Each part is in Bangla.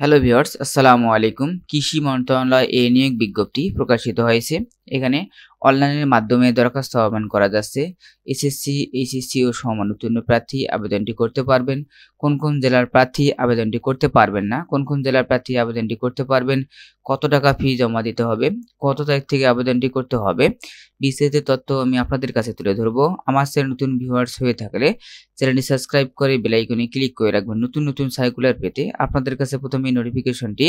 হ্যালো ভিওর্স আসসালামু আলাইকুম কৃষি মন্ত্রণালয় এ নিয়োগ বিজ্ঞপ্তি প্রকাশিত হয়েছে এখানে অনলাইনের মাধ্যমে দরখাস্ত আহ্বান করা যাচ্ছে এসএসসি এইচএসসি ও সমান উত্তীর্ণ প্রার্থী আবেদনটি করতে পারবেন কোন কোন জেলার প্রার্থী আবেদনটি করতে পারবেন না কোন কোন জেলার প্রার্থী আবেদনটি করতে পারবেন কত টাকা ফি জমা দিতে হবে কত তারিখ থেকে আবেদনটি করতে হবে বিস্তারিত তথ্য আমি আপনাদের কাছে তুলে ধরবো আমার চ্যানেল নতুন ভিউয়ার্স হয়ে থাকলে চ্যানেলটি সাবস্ক্রাইব করে বেলাইকনে ক্লিক করে রাখবেন নতুন নতুন সার্কুলার পেতে আপনাদের কাছে প্রথমেই নোটিফিকেশনটি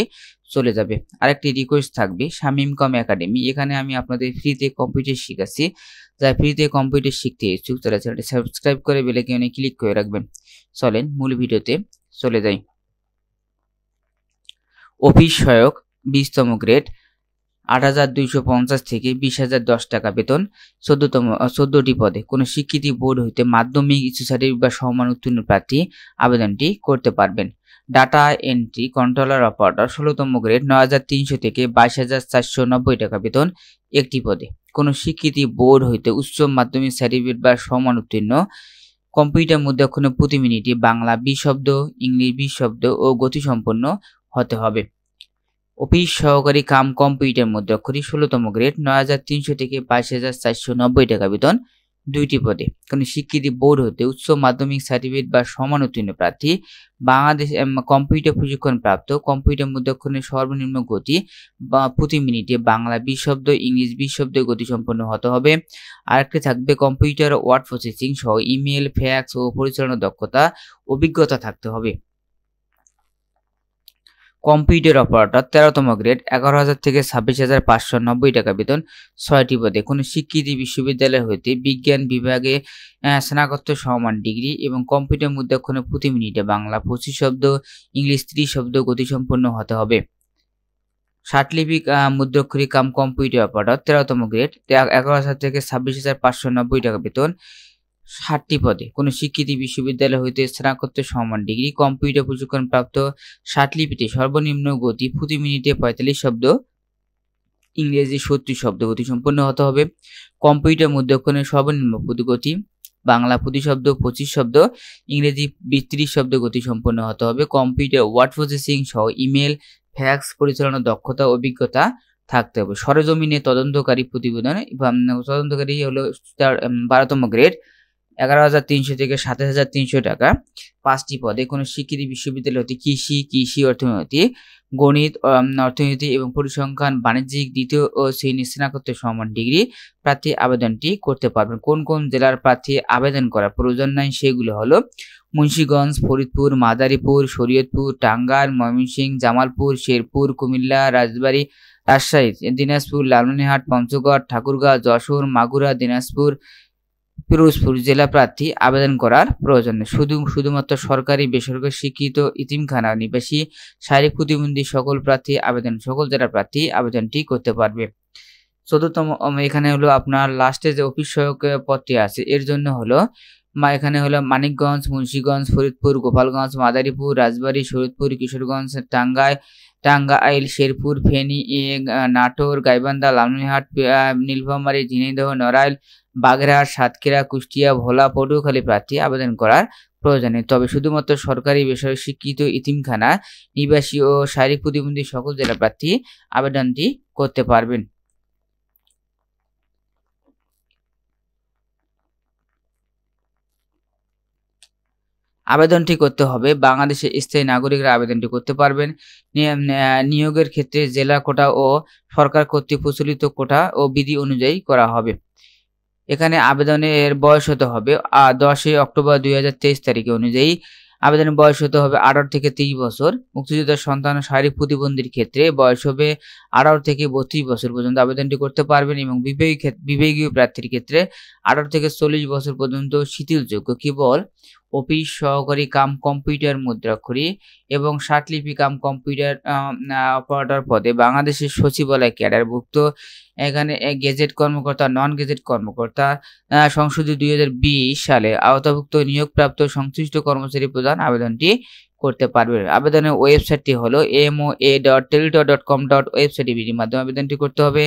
চলে যাবে আরেকটি রিকোয়েস্ট থাকবে শামিম কম একাডেমি এখানে আমি আপনাদের ফ্রিতে কম্পিউটার শিখাচ্ছি যা ফ্রিতে কম্পিউটার শিখতে ইচ্ছুক তারা চ্যানেলটি সাবস্ক্রাইব করে বেলাইকনে ক্লিক করে রাখবেন চলেন মূল ভিডিওতে চলে যাই অফিস সহায়ক বিশতম গ্রেড আট হাজার দুইশো পঞ্চাশ থেকে বিশ হাজার দশ টাকা বেতন চোদ্দতম চোদ্দটি পদে কোনো স্বীকৃতি বোর্ড হইতে মাধ্যমিক উচ্চ সার্টিফিকেট বা সমান উত্তীর্ণ প্রার্থী আবেদনটি করতে পারবেন ডাটা এন্ট্রি কন্ট্রোলার অপারেটর ষোলোতম গ্রেড নয় হাজার তিনশো থেকে বাইশ হাজার চারশো নব্বই টাকা বেতন একটি পদে কোনো স্বীকৃতি বোর্ড হইতে উচ্চ মাধ্যমিক সার্টিফিকেট বা সমান উত্তীর্ণ কম্পিউটার মধ্যে কোনো প্রতি মিনিটে বাংলা বিশ শব্দ ইংলিশ বিশ শব্দ ও গতিসম্পন্ন হতে হবে অফিস সহকারী কাম কম্পিউটার মধ্যক্ষরী ষোলোতম গ্রেড নয় হাজার তিনশো থেকে বাইশ হাজার চারশো নব্বই টাকা বেতন দুইটি পদে কোনো স্বীকৃতি বোর্ড হতে উচ্চ মাধ্যমিক সার্টিফিকেট বা সমান উত্তীর্ণ প্রার্থী বাংলাদেশ কম্পিউটার প্রশিক্ষণ প্রাপ্ত কম্পিউটার মুদ্রাক্ষণের সর্বনিম্ন গতি বা প্রতি মিনিটে বাংলা বিশ শব্দ ইংলিশ বিশ শব্দ গতি সম্পন্ন হতে হবে আরেকটি থাকবে কম্পিউটার ওয়ার্ড প্রসেসিং সহ ইমেল ফ্যাক্স ও পরিচালনা দক্ষতা অভিজ্ঞতা থাকতে হবে কম্পিউটার অপারেটর তেরোতম গ্রেড এগারো হাজার থেকে ছাব্বিশ হাজার পাঁচশো নব্বই টাকা বেতন ছয়টি পদে কোনো স্বীকৃতি বিশ্ববিদ্যালয় হইতে বিজ্ঞান বিভাগে স্নাতকোত্তর সমান ডিগ্রি এবং কম্পিউটার মুদ্রাক্ষণে প্রতি মিনিটে বাংলা পঁচিশ শব্দ ইংলিশ ত্রিশ শব্দ গতিসম্পন্ন হতে হবে ষাটলিপিক মুদ্রাক্ষরি কাম কম্পিউটার অপারেটর তেরোতম গ্রেড এগারো হাজার থেকে ছাব্বিশ হাজার পাঁচশো নব্বই টাকা বেতন ষাটটি পদে কোনো স্বীকৃতি বিশ্ববিদ্যালয় হইতে স্নাতকোত্তর সম্মান ডিগ্রি কম্পিউটার প্রশিক্ষণ প্রাপ্ত ষাট লিপিতে সর্বনিম্ন গতি প্রতি মিনিটে পঁয়তাল্লিশ শব্দ ইংরেজি সত্তর শব্দ গতি সম্পন্ন হতে হবে কম্পিউটার মধ্যক্ষণের সর্বনিম্ন গতি বাংলা প্রতি শব্দ পঁচিশ শব্দ ইংরেজি বিত্রিশ শব্দ গতি সম্পন্ন হতে হবে কম্পিউটার ওয়ার্ড প্রসেসিং সহ ইমেল ফ্যাক্স পরিচালনা দক্ষতা অভিজ্ঞতা থাকতে হবে সরজমিনে তদন্তকারী প্রতিবেদন তদন্তকারী হলো তার বারোতম গ্রেড এগারো হাজার তিনশো থেকে সাতাশ হাজার তিনশো টাকা পাঁচটি পদে কোনো স্বীকৃতি বিশ্ববিদ্যালয় হতে কৃষি কৃষি অর্থনীতি গণিত অর্থনীতি এবং পরিসংখ্যান বাণিজ্যিক দ্বিতীয় ও শ্রেণী স্নাতকোত্তর সমান ডিগ্রি প্রার্থী আবেদনটি করতে পারবেন কোন কোন জেলার প্রার্থী আবেদন করা প্রয়োজন নাই সেগুলো হলো মুন্সীগঞ্জ ফরিদপুর মাদারীপুর শরীয়তপুর টাঙ্গাইল ময়মনসিংহ জামালপুর শেরপুর কুমিল্লা রাজবাড়ী রাজশাহী দিনাজপুর লালমনিহাট পঞ্চগড় ঠাকুরগাঁও যশোর মাগুরা দিনাজপুর পিরোজপুর জেলা প্রার্থী আবেদন করার প্রয়োজন শুধু শুধুমাত্র সরকারি বেসরকারি শিক্ষিত ইতিমখানা নিবাসী শারীরিক প্রতিবন্ধী সকল প্রার্থী আবেদন সকল জেলা প্রার্থী আবেদনটি করতে পারবে চতুর্থম এখানে হলো আপনার লাস্টে যে অফিস সহায়ক পদটি আছে এর জন্য হলো মা এখানে হলো মানিকগঞ্জ মুন্সীগঞ্জ ফরিদপুর গোপালগঞ্জ মাদারীপুর রাজবাড়ী শরীদপুর কিশোরগঞ্জ টাঙ্গাই টাঙ্গাইল শেরপুর ফেনী নাটোর গাইবান্ধা লালমিহাট নীলফামারী ঝিনাইদহ নড়াইল বাগরা সাতক্ষীরা কুষ্টিয়া ভোলা পটুয়াখালী প্রার্থী আবেদন করার প্রয়োজন নেই তবে শুধুমাত্র সরকারি বেসরকারি শিক্ষিত ইতিমখানা নিবাসী ও শারীরিক প্রতিবন্ধী সকল জেলা প্রার্থী আবেদনটি করতে পারবেন আবেদনটি করতে হবে বাংলাদেশের স্থায়ী নাগরিকরা আবেদনটি করতে পারবেন নিয়োগের ক্ষেত্রে জেলা কোটা ও সরকার কর্তৃক প্রচলিত কোটা ও বিধি অনুযায়ী করা হবে এখানে আবেদনের বয়স হতে হবে দশই অক্টোবর দুই তারিখে অনুযায়ী আবেদনের বয়স হতে হবে আঠারো থেকে তিরিশ বছর মুক্তিযোদ্ধার সন্তান ও শারীরিক প্রতিবন্ধীর ক্ষেত্রে বয়স হবে আঠারো থেকে বত্রিশ বছর পর্যন্ত আবেদনটি করতে পারবেন এবং বিবেকীয় প্রার্থীর ক্ষেত্রে আঠারো থেকে চল্লিশ বছর পর্যন্ত শিথিলযোগ্য কেবল অফিস সহকারী কাম কম্পিউটার মুদ্রাক্ষরি এবং সাতলিপি কাম কম্পিউটার অপারেটর পদে বাংলাদেশের সচিবালয় ক্যাডারভুক্ত এখানে গেজেট কর্মকর্তা নন গেজেট কর্মকর্তা সংসদীয় দুই সালে আওতাভুক্ত নিয়োগপ্রাপ্ত সংশ্লিষ্ট কর্মচারী প্রধান আবেদনটি করতে পারবে আবেদনের ওয়েবসাইটটি হলো M O A dot Teletalk dot com dot website ইভিটির মাধ্যমে আবেদনটি করতে হবে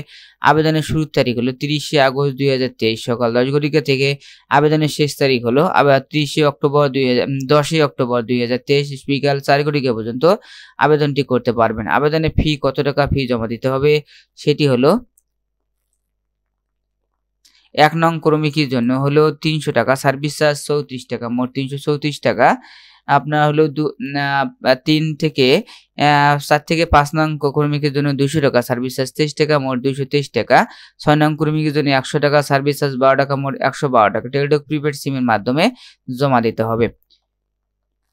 আবেদনের শুরুর তারিখ হলো তিরিশে আগস্ট দুই হাজার তেইশ সকাল দশ ঘটিকা থেকে আবেদনের শেষ তারিখ হলো আবার তিরিশে অক্টোবর দুই হাজার দশই অক্টোবর দুই হাজার তেইশ বিকাল চার ঘটিকা পর্যন্ত আবেদনটি করতে পারবেন আবেদনের ফি কত টাকা ফি জমা দিতে হবে সেটি হলো এক নং ক্রমিকের জন্য হলো তিনশো টাকা সার্ভিস চার্জ চৌত্রিশ টাকা মোট তিনশো চৌত্রিশ টাকা আপনার হলো দু তিন থেকে চার থেকে পাঁচ নং কর্মীকের জন্য দুশো টাকা সার্ভিস চার্জ তেইশ টাকা মোট দুশো তেইশ টাকা ছয় নং কর্মীকের জন্য একশো টাকা সার্ভিস চার্জ বারো টাকা মোট একশো বারো টাকা টেলিটক প্রিপেড সিমের মাধ্যমে জমা দিতে হবে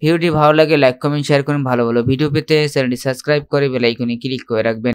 ভিডিওটি ভালো লাগে লাইক কমেন্ট শেয়ার করুন ভালো ভালো ভিডিও পেতে চ্যানেলটি সাবস্ক্রাইব করে বেলাইকনে ক্লিক করে রাখবেন